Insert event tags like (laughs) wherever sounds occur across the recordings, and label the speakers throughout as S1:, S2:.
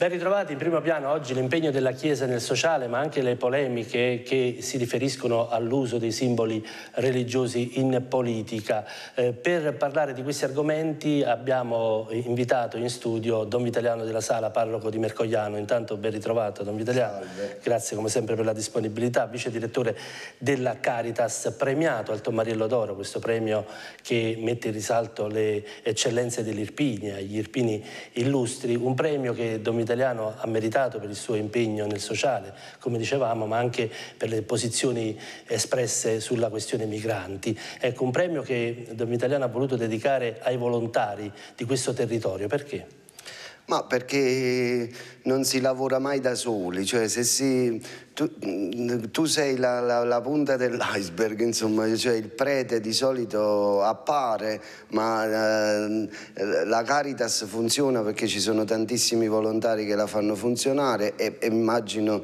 S1: Ben ritrovati in primo piano oggi l'impegno della Chiesa nel sociale, ma anche le polemiche che si riferiscono all'uso dei simboli religiosi in politica. Eh, per parlare di questi argomenti abbiamo invitato in studio Don Vitaliano della Sala, parroco di Mercogliano. Intanto ben ritrovato Don Vitaliano. Salve. Grazie come sempre per la disponibilità, vice direttore della Caritas, premiato al Tomariello d'Oro, questo premio che mette in risalto le eccellenze dell'Irpinia, gli Irpini illustri, un premio che Don Vitaliano italiano ha meritato per il suo impegno nel sociale, come dicevamo, ma anche per le posizioni espresse sulla questione migranti. Ecco, un premio che Dom Italiano ha voluto dedicare ai volontari di questo territorio. Perché?
S2: Ma perché non si lavora mai da soli, cioè se si, tu, mm, tu sei la, la, la punta dell'iceberg, insomma, cioè il prete di solito appare, ma eh, la Caritas funziona perché ci sono tantissimi volontari che la fanno funzionare e, e immagino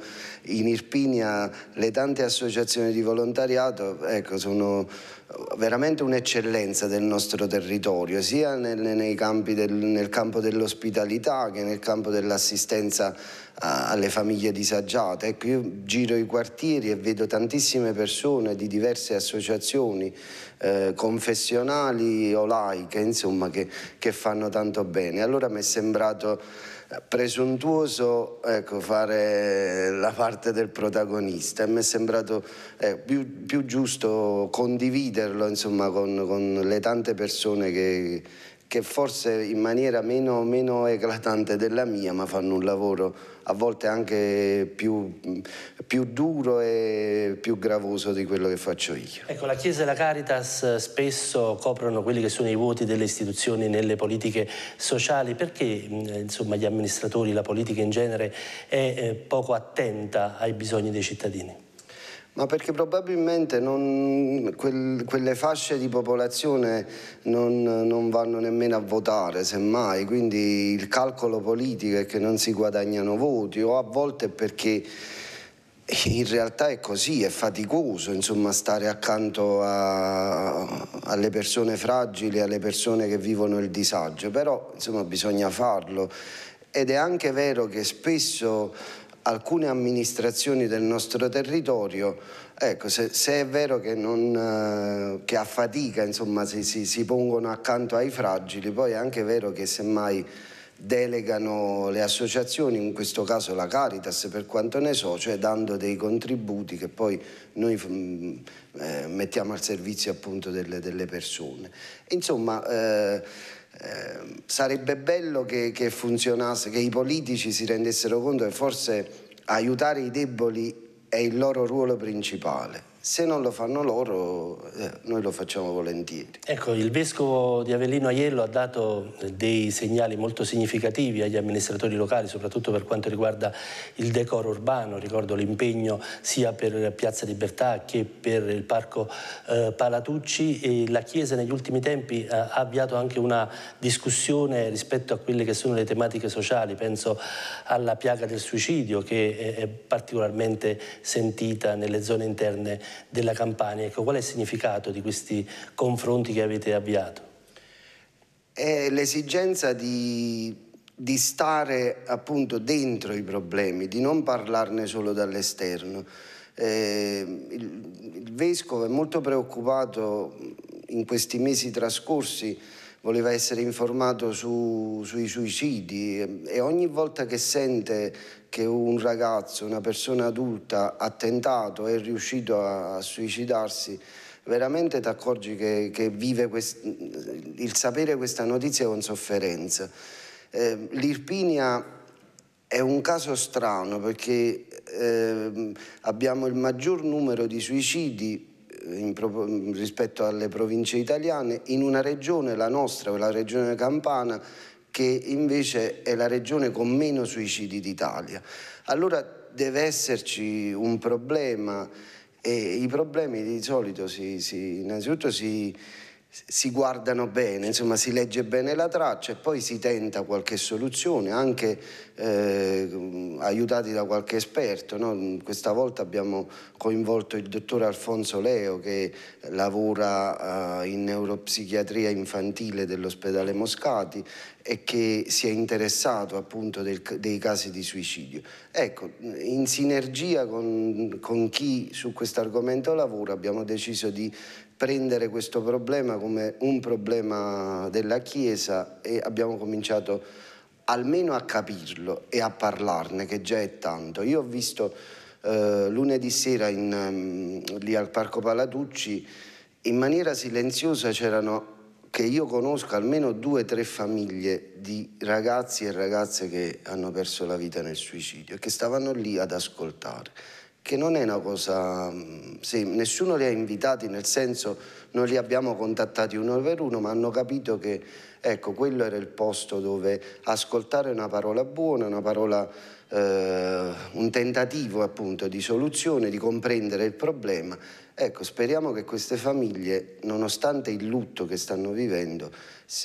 S2: in Irpinia le tante associazioni di volontariato ecco, sono veramente un'eccellenza del nostro territorio, sia nel, del, nel campo dell'ospitalità che nel campo dell'assistenza eh, alle famiglie disagiate. Ecco, io giro i quartieri e vedo tantissime persone di diverse associazioni eh, confessionali o laiche, insomma, che, che fanno tanto bene. Allora mi è sembrato presuntuoso ecco, fare la parte del protagonista e mi è sembrato eh, più, più, giusto condividerlo insomma, con, con le tante persone che, che forse in maniera meno, meno, eclatante della mia, ma fanno un lavoro a volte anche più, più, duro e più gravoso di quello che faccio io.
S1: Ecco, la Chiesa e la Caritas spesso coprono quelli che sono i vuoti delle istituzioni nelle politiche sociali. Perché insomma, gli amministratori, la politica in genere, è eh, poco attenta ai bisogni dei cittadini?
S2: Ma perché probabilmente non, quel, quelle fasce di popolazione non, non, vanno nemmeno a votare, semmai, quindi il calcolo politico è che non si guadagnano voti o a volte perché in realtà è così, è faticoso insomma, stare accanto a, alle persone fragili, alle persone che vivono il disagio, però insomma, bisogna farlo ed è anche vero che spesso alcune amministrazioni del nostro territorio, ecco, se, se è vero che, non, eh, che a fatica insomma, si, si, si pongono accanto ai fragili, poi è anche vero che semmai delegano le associazioni, in questo caso la Caritas per quanto ne so, cioè dando dei contributi che poi noi mm, eh, mettiamo al servizio appunto delle, delle persone. Insomma, eh, sarebbe bello che, che funzionasse, che i politici si rendessero conto che forse aiutare i deboli è il loro ruolo principale se non lo fanno loro, eh, noi lo facciamo volentieri.
S1: Ecco, il vescovo di Avellino Aiello ha dato dei segnali molto significativi agli amministratori locali, soprattutto per quanto riguarda il decoro urbano. Ricordo l'impegno sia per Piazza Libertà che per il Parco eh, Palatucci. E la Chiesa negli ultimi tempi eh, ha avviato anche una discussione rispetto a quelle che sono le tematiche sociali. Penso alla piaga del suicidio che è particolarmente sentita nelle zone interne della Campania. Ecco, qual è il significato di questi confronti che avete
S2: avviato? È l'esigenza di di stare appunto dentro i problemi, di non parlarne solo dall'esterno. Eh, il, il vescovo è molto preoccupato in questi mesi trascorsi voleva essere informato su, sui suicidi ehm, e ogni volta che sente che un ragazzo, una persona adulta ha tentato è riuscito a, a suicidarsi, veramente ti accorgi che, che vive quest... il sapere questa notizia con sofferenza. Eh, L'Irpinia è un caso strano perché eh, abbiamo il maggior numero di suicidi in, rispetto alle province italiane in una regione, la nostra, la regione campana, che invece è la regione con meno suicidi d'Italia. Allora deve esserci un problema e i problemi di solito si, si, innanzitutto si si guardano bene, insomma si legge bene la traccia e poi si tenta qualche soluzione, anche eh, aiutati da qualche esperto. No? Questa volta abbiamo coinvolto il dottor Alfonso Leo che lavora eh, in neuropsichiatria infantile dell'ospedale Moscati e che si è interessato appunto del, dei casi di suicidio. Ecco, in sinergia con, con chi su questo argomento lavora abbiamo deciso di prendere questo problema come un problema della Chiesa e abbiamo cominciato almeno a capirlo e a parlarne, che già è tanto. Io ho visto eh, lunedì sera in, um, lì al Parco Palatucci, in maniera silenziosa c'erano, che io conosco, almeno due o tre famiglie di ragazzi e ragazze che hanno perso la vita nel suicidio e che stavano lì ad ascoltare che non è una cosa... Mm, sì, nessuno li ha invitati, nel senso non li abbiamo contattati uno per uno, ma hanno capito che ecco, quello era il posto dove ascoltare una parola buona, una parola, eh, un tentativo appunto di soluzione, di comprendere il problema. Ecco, speriamo che queste famiglie, nonostante il lutto che stanno vivendo,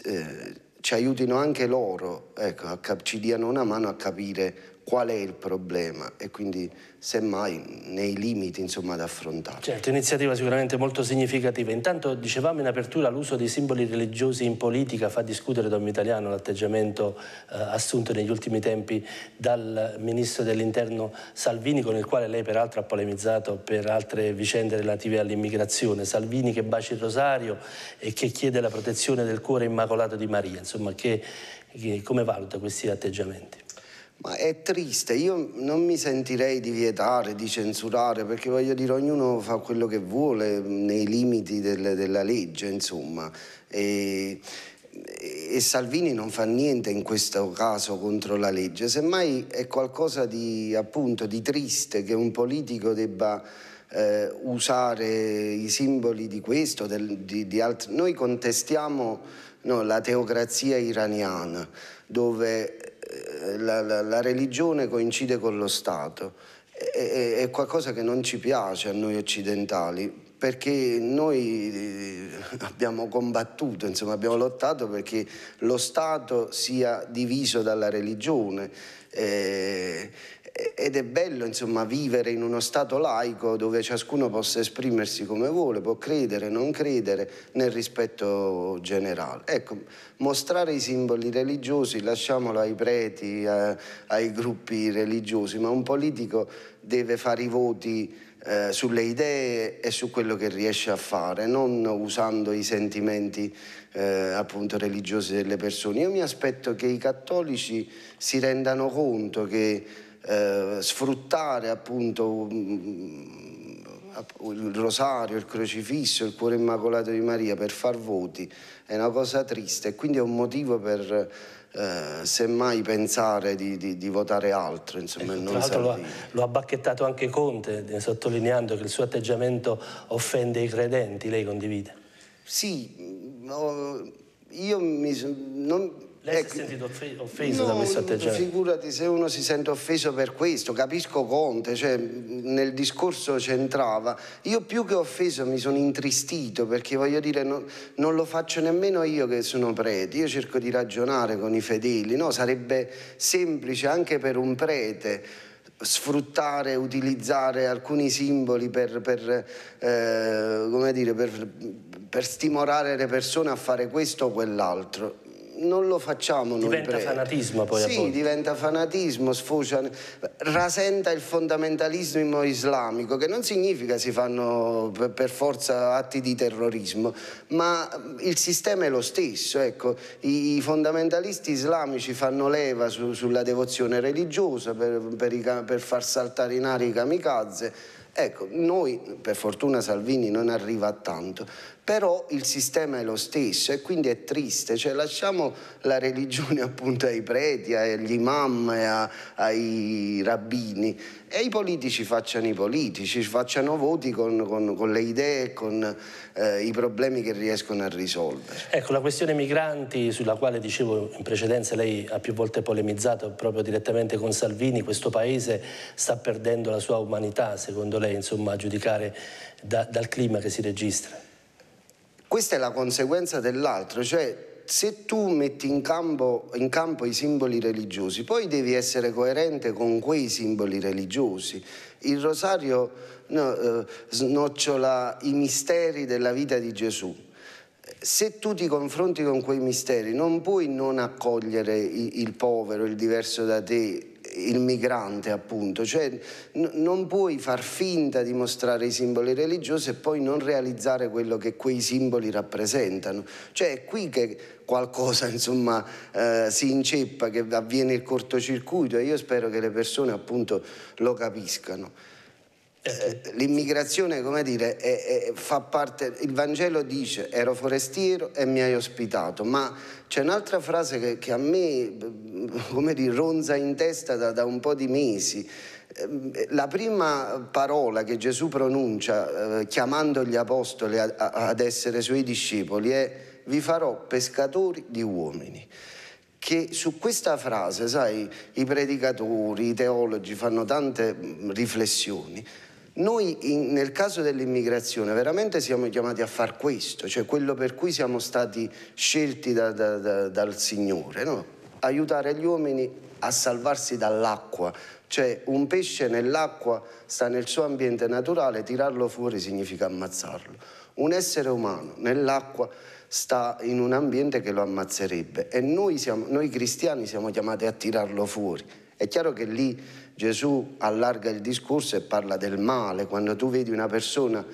S2: eh, ci aiutino anche loro, ecco, a, ci diano una mano a capire qual è il problema e quindi semmai nei limiti insomma da affrontare. Certo,
S1: iniziativa sicuramente molto significativa. Intanto dicevamo in apertura l'uso dei simboli religiosi in politica fa discutere da un italiano l'atteggiamento eh, assunto negli ultimi tempi dal ministro dell'interno Salvini con il quale lei peraltro ha polemizzato per altre vicende relative all'immigrazione. Salvini che bacia il rosario e che chiede la protezione del cuore immacolato di Maria. Insomma, che, che, come valuta questi atteggiamenti?
S2: Ma è triste, io non mi sentirei di vietare, di censurare, perché voglio dire, ognuno fa quello che vuole nei limiti del, della legge, insomma. E, e, Salvini non fa niente in questo caso contro la legge, semmai è qualcosa di, appunto, di triste che un politico debba eh, usare i simboli di questo, del, di, di altri. Noi contestiamo no, la teocrazia iraniana, dove la, la, la religione coincide con lo Stato. È, è, qualcosa che non ci piace a noi occidentali perché noi eh, abbiamo combattuto, insomma, abbiamo lottato perché lo Stato sia diviso dalla religione. Eh, ed è bello insomma vivere in uno stato laico dove ciascuno possa esprimersi come vuole, può credere, non credere, nel rispetto generale. Ecco, mostrare i simboli religiosi, lasciamolo ai preti, eh, ai gruppi religiosi, ma un politico deve fare i voti eh, sulle idee e su quello che riesce a fare, non usando i sentimenti eh, appunto religiosi delle persone. Io mi aspetto che i cattolici si rendano conto che eh, sfruttare appunto mm, il rosario, il crocifisso, il cuore immacolato di Maria per far voti è una cosa triste e quindi è un motivo per eh, semmai pensare di, di, di, votare altro. Insomma, ecco, tra l'altro lo,
S1: lo, ha bacchettato anche Conte, eh, sottolineando che il suo atteggiamento offende i credenti, lei condivide?
S2: Sì, no, mm, io mi, non, lei ecco, si è ecco, sentito offeso no, da questo atteggiamento? Figurati se uno si sente offeso per questo, capisco Conte, cioè, nel discorso c'entrava. Io più che offeso mi sono intristito perché voglio dire no, non lo faccio nemmeno io che sono prete, io cerco di ragionare con i fedeli, no? sarebbe semplice anche per un prete sfruttare, utilizzare alcuni simboli per, per, eh, dire, per, per stimolare le persone a fare questo o quell'altro non lo facciamo diventa noi Diventa fanatismo poi Sì, diventa fanatismo, sfocia, rasenta il fondamentalismo islamico, che non significa si fanno per forza atti di terrorismo, ma il sistema è lo stesso, ecco. I fondamentalisti islamici fanno leva su, sulla devozione religiosa per, per, i, per far saltare in aria i kamikaze, Ecco, noi, per fortuna Salvini non arriva a tanto, però il sistema è lo stesso e quindi è triste, cioè lasciamo la religione (laughs) appunto ai preti, agli imam, a, ai rabbini e i politici facciano i politici, facciano voti con, con, con le idee, con eh, i problemi che riescono a risolvere.
S1: Ecco, la questione migranti sulla quale dicevo in precedenza lei ha più volte polemizzato proprio direttamente con Salvini, questo paese sta perdendo la sua umanità, secondo lei, insomma, a giudicare da, dal clima che si registra
S2: questa è la conseguenza dell'altro, cioè se tu metti in campo, in campo, i simboli religiosi, poi devi essere coerente con quei simboli religiosi. Il rosario no, eh, snocciola i misteri della vita di Gesù. Se tu ti confronti con quei misteri non puoi non accogliere il, il povero, il diverso da te, il migrante appunto, cioè non puoi far finta di mostrare i simboli religiosi e poi non realizzare quello che quei simboli rappresentano, cioè è qui che qualcosa (laughs) insomma eh, si inceppa, che avviene il cortocircuito e io spero che le persone appunto lo capiscano. Eh, l'immigrazione, come dire, è, è, fa parte, il Vangelo dice ero forestiero e mi hai ospitato, ma c'è un'altra frase che, che a me, (laughs) come dire, ronza in testa da, da un po' di mesi. Eh, la prima parola che Gesù pronuncia eh, chiamando gli apostoli a, a, ad essere suoi discepoli è vi farò pescatori di uomini che su questa frase, sai, i predicatori, i teologi fanno tante mm, riflessioni, noi in, nel caso dell'immigrazione veramente siamo chiamati a far questo, cioè quello per cui siamo stati scelti da, da, da, dal Signore, no? aiutare gli uomini a salvarsi dall'acqua, cioè un pesce nell'acqua sta nel suo ambiente naturale, tirarlo fuori significa ammazzarlo. Un essere umano nell'acqua sta in un ambiente che lo ammazzerebbe e noi, siamo, noi cristiani siamo chiamati a tirarlo fuori. È chiaro che lì Gesù allarga il discorso e parla del male. Quando tu vedi una persona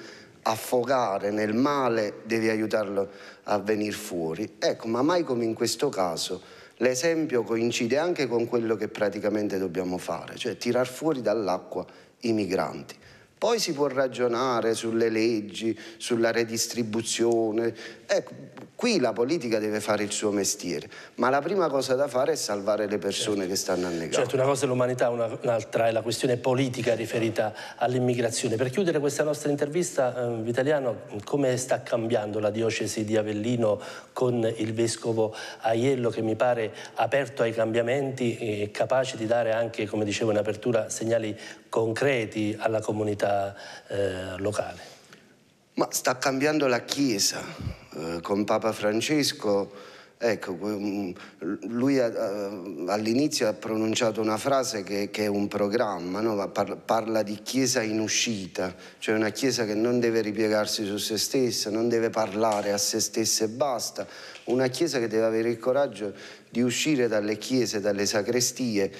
S2: affogare nel male, devi aiutarlo a venire fuori. Ecco, ma mai come in questo caso, l'esempio coincide anche con quello che praticamente dobbiamo fare, cioè tirar fuori dall'acqua i migranti. Poi si può ragionare sulle leggi, sulla redistribuzione. Ecco, qui la politica deve fare il suo mestiere, ma la prima cosa da fare è salvare le persone certo. che stanno annegando. Certo,
S1: una cosa è l'umanità, un'altra è la questione politica riferita all'immigrazione. Per chiudere questa nostra intervista, eh, Vitaliano, come sta cambiando la diocesi di Avellino con il vescovo Aiello che mi pare aperto ai cambiamenti e capace di dare anche, come dicevo in apertura, segnali concreti alla comunità eh,
S2: locale. Ma sta cambiando la Chiesa eh, con Papa Francesco. Ecco, mm, lui eh, eh, all'inizio ha pronunciato una frase che, è un programma, no? parla di chiesa in uscita, cioè una chiesa che non deve ripiegarsi su se stessa, non deve parlare a se stessa e basta, una chiesa che deve avere il coraggio di uscire dalle chiese, dalle sacrestie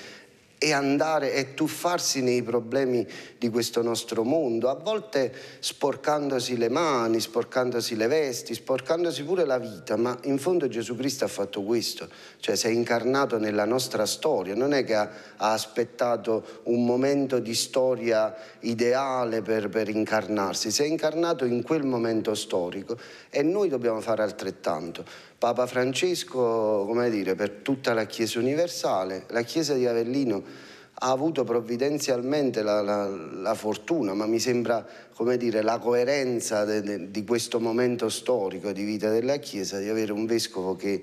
S2: e andare e tuffarsi nei problemi di questo nostro mondo, a volte sporcandosi le mani, sporcandosi le vesti, sporcandosi pure la vita, ma in fondo Gesù Cristo ha fatto questo, cioè si è incarnato nella nostra storia, non è che ha, ha aspettato un momento di storia ideale per, per incarnarsi, si è incarnato in quel momento storico e noi dobbiamo fare altrettanto. Papa Francesco, come dire, per tutta la Chiesa universale, la Chiesa di Avellino ha avuto provvidenzialmente la, la, la fortuna, ma mi sembra, come dire, la coerenza de, de, di questo momento storico di vita della Chiesa, di avere un vescovo che,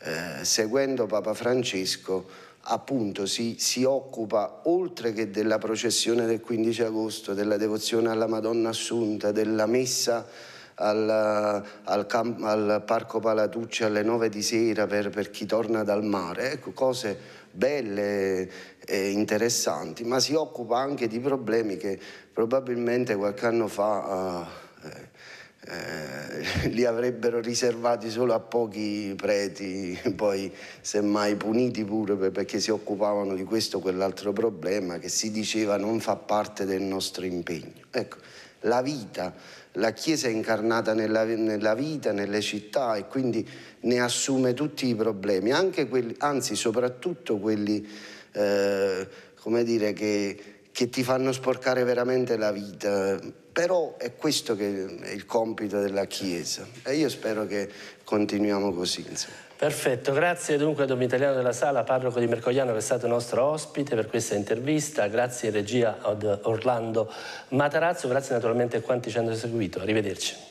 S2: eh, seguendo Papa Francesco, appunto si, si, occupa oltre che della processione del 15 agosto, della devozione alla Madonna Assunta, della messa al, al, camp, al Parco Palatucci alle 9 di sera per, per chi torna dal mare, ecco, cose belle e interessanti, ma si occupa anche di problemi che probabilmente qualche anno fa uh, eh, eh (laughs) li avrebbero riservati solo a pochi preti, poi semmai puniti pure perché si occupavano di questo o quell'altro problema che si diceva non fa parte del nostro impegno. Ecco, la vita, la Chiesa è incarnata nella, nella, vita, nelle città e quindi ne assume tutti i problemi, quelli, anzi soprattutto quelli, eh, come dire, che, che ti fanno sporcare veramente la vita. Però è questo che è il compito della Chiesa e io spero che continuiamo così. Insomma.
S1: Perfetto, grazie dunque a Dom Italiano della Sala, parroco di Mercogliano che è stato nostro ospite per questa intervista, grazie in regia ad Orlando Matarazzo, grazie naturalmente a quanti ci hanno seguito, arrivederci.